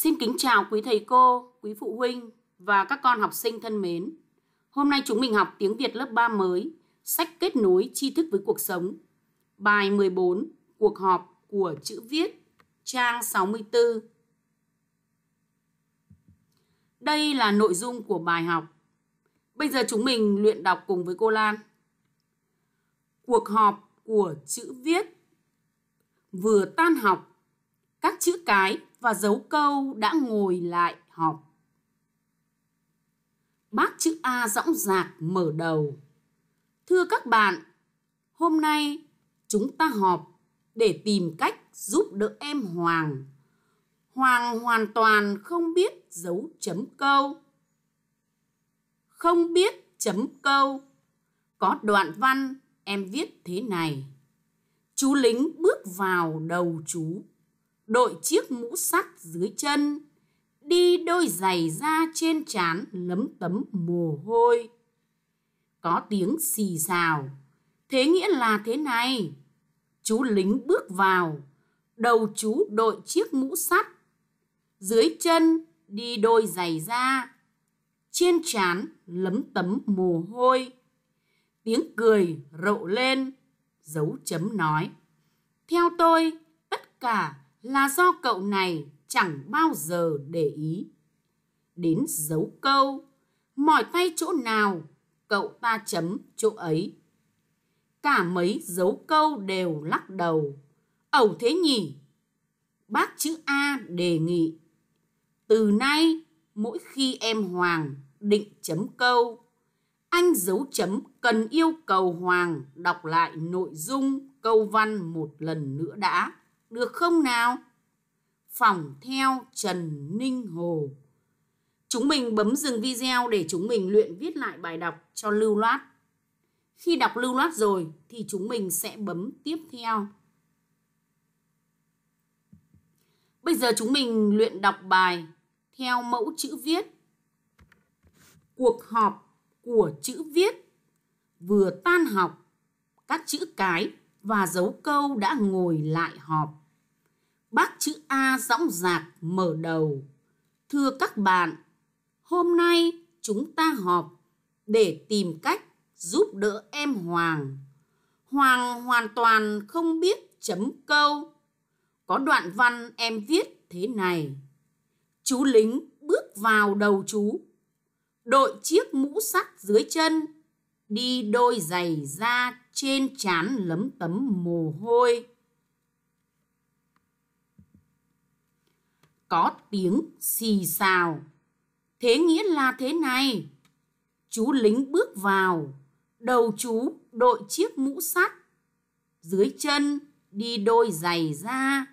Xin kính chào quý thầy cô, quý phụ huynh và các con học sinh thân mến. Hôm nay chúng mình học tiếng Việt lớp 3 mới, sách kết nối tri thức với cuộc sống. Bài 14, cuộc họp của chữ viết, trang 64. Đây là nội dung của bài học. Bây giờ chúng mình luyện đọc cùng với cô Lan. Cuộc họp của chữ viết vừa tan học, các chữ cái và dấu câu đã ngồi lại họp. Bác chữ A dõng dạc mở đầu. Thưa các bạn, hôm nay chúng ta họp để tìm cách giúp đỡ em Hoàng. Hoàng hoàn toàn không biết dấu chấm câu. Không biết chấm câu. Có đoạn văn em viết thế này. Chú lính bước vào đầu chú đội chiếc mũ sắt dưới chân, đi đôi giày da trên trán lấm tấm mồ hôi. Có tiếng xì xào, thế nghĩa là thế này. Chú lính bước vào, đầu chú đội chiếc mũ sắt, dưới chân đi đôi giày da, trên trán lấm tấm mồ hôi. Tiếng cười rộ lên, dấu chấm nói. Theo tôi, tất cả là do cậu này chẳng bao giờ để ý. Đến dấu câu, mỏi tay chỗ nào, cậu ta chấm chỗ ấy. Cả mấy dấu câu đều lắc đầu. Ẩu thế nhỉ? Bác chữ A đề nghị. Từ nay, mỗi khi em Hoàng định chấm câu, anh dấu chấm cần yêu cầu Hoàng đọc lại nội dung câu văn một lần nữa đã được không nào? Phòng theo Trần Ninh Hồ. Chúng mình bấm dừng video để chúng mình luyện viết lại bài đọc cho lưu loát. Khi đọc lưu loát rồi thì chúng mình sẽ bấm tiếp theo. Bây giờ chúng mình luyện đọc bài theo mẫu chữ viết. Cuộc họp của chữ viết vừa tan học các chữ cái và dấu câu đã ngồi lại họp. Bác chữ A dõng dạc mở đầu. Thưa các bạn, hôm nay chúng ta họp để tìm cách giúp đỡ em Hoàng. Hoàng hoàn toàn không biết chấm câu. Có đoạn văn em viết thế này. Chú lính bước vào đầu chú. Đội chiếc mũ sắt dưới chân, đi đôi giày da trên trán lấm tấm mồ hôi. Có tiếng xì xào. Thế nghĩa là thế này. Chú lính bước vào, đầu chú đội chiếc mũ sắt, dưới chân đi đôi giày da,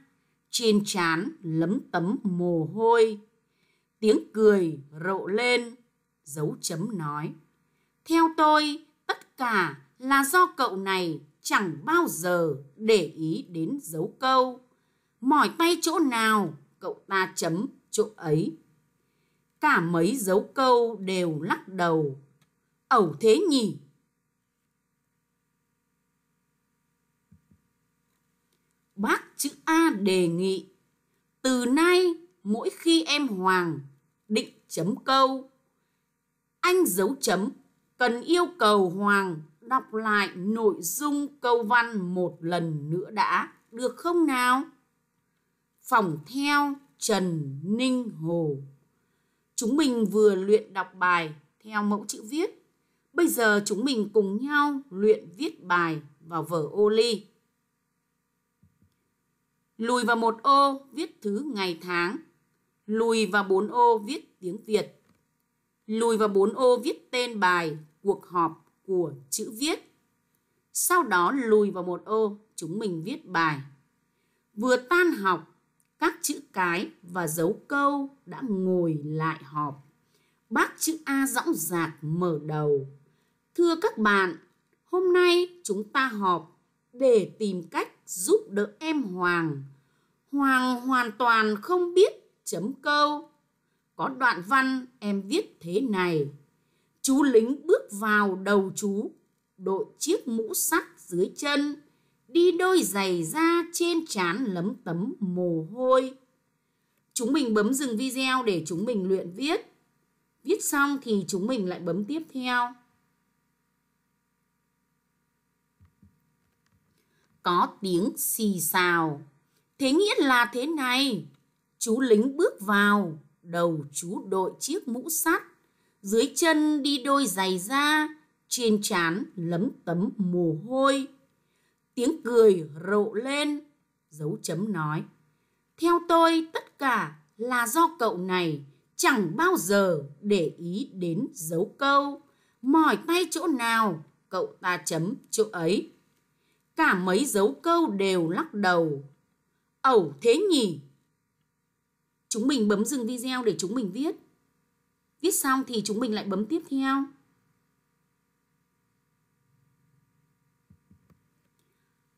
trên trán lấm tấm mồ hôi. Tiếng cười rộ lên, dấu chấm nói. Theo tôi, tất cả là do cậu này chẳng bao giờ để ý đến dấu câu. Mỏi tay chỗ nào, cậu ta chấm chỗ ấy. Cả mấy dấu câu đều lắc đầu. Ẩu thế nhỉ? Bác chữ A đề nghị từ nay mỗi khi em Hoàng định chấm câu, anh dấu chấm cần yêu cầu Hoàng đọc lại nội dung câu văn một lần nữa đã, được không nào? Phòng theo Trần Ninh Hồ. Chúng mình vừa luyện đọc bài theo mẫu chữ viết. Bây giờ chúng mình cùng nhau luyện viết bài vào vở ô ly. Lùi vào một ô viết thứ ngày tháng. Lùi vào bốn ô viết tiếng Việt. Lùi vào bốn ô viết tên bài, cuộc họp của chữ viết. Sau đó lùi vào một ô, chúng mình viết bài. Vừa tan học, các chữ cái và dấu câu đã ngồi lại họp. Bác chữ A dõng dạc mở đầu. Thưa các bạn, hôm nay chúng ta họp để tìm cách giúp đỡ em Hoàng. Hoàng hoàn toàn không biết chấm câu. Có đoạn văn em viết thế này chú lính bước vào đầu chú, đội chiếc mũ sắt dưới chân, đi đôi giày da trên trán lấm tấm mồ hôi. Chúng mình bấm dừng video để chúng mình luyện viết. Viết xong thì chúng mình lại bấm tiếp theo. Có tiếng xì xào. Thế nghĩa là thế này. Chú lính bước vào, đầu chú đội chiếc mũ sắt dưới chân đi đôi giày da, trên trán lấm tấm mồ hôi. Tiếng cười rộ lên, dấu chấm nói. Theo tôi tất cả là do cậu này chẳng bao giờ để ý đến dấu câu. Mỏi tay chỗ nào, cậu ta chấm chỗ ấy. Cả mấy dấu câu đều lắc đầu. Ẩu thế nhỉ? Chúng mình bấm dừng video để chúng mình viết. Viết xong thì chúng mình lại bấm tiếp theo.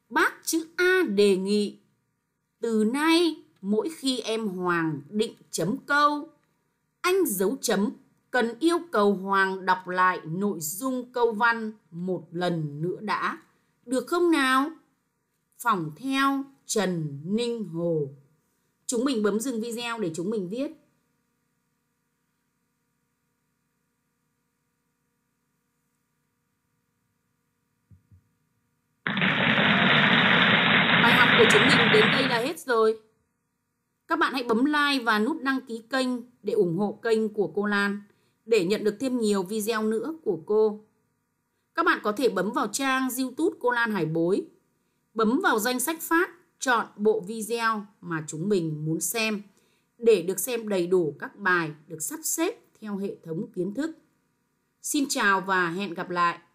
Bác chữ A đề nghị Từ nay mỗi khi em Hoàng định chấm câu Anh dấu chấm cần yêu cầu Hoàng đọc lại nội dung câu văn một lần nữa đã. Được không nào? Phỏng theo Trần Ninh Hồ. Chúng mình bấm dừng video để chúng mình viết. chơi. Các bạn hãy bấm like và nút đăng ký kênh để ủng hộ kênh của cô Lan để nhận được thêm nhiều video nữa của cô. Các bạn có thể bấm vào trang YouTube cô Lan Hải Bối, bấm vào danh sách phát, chọn bộ video mà chúng mình muốn xem để được xem đầy đủ các bài được sắp xếp theo hệ thống kiến thức. Xin chào và hẹn gặp lại!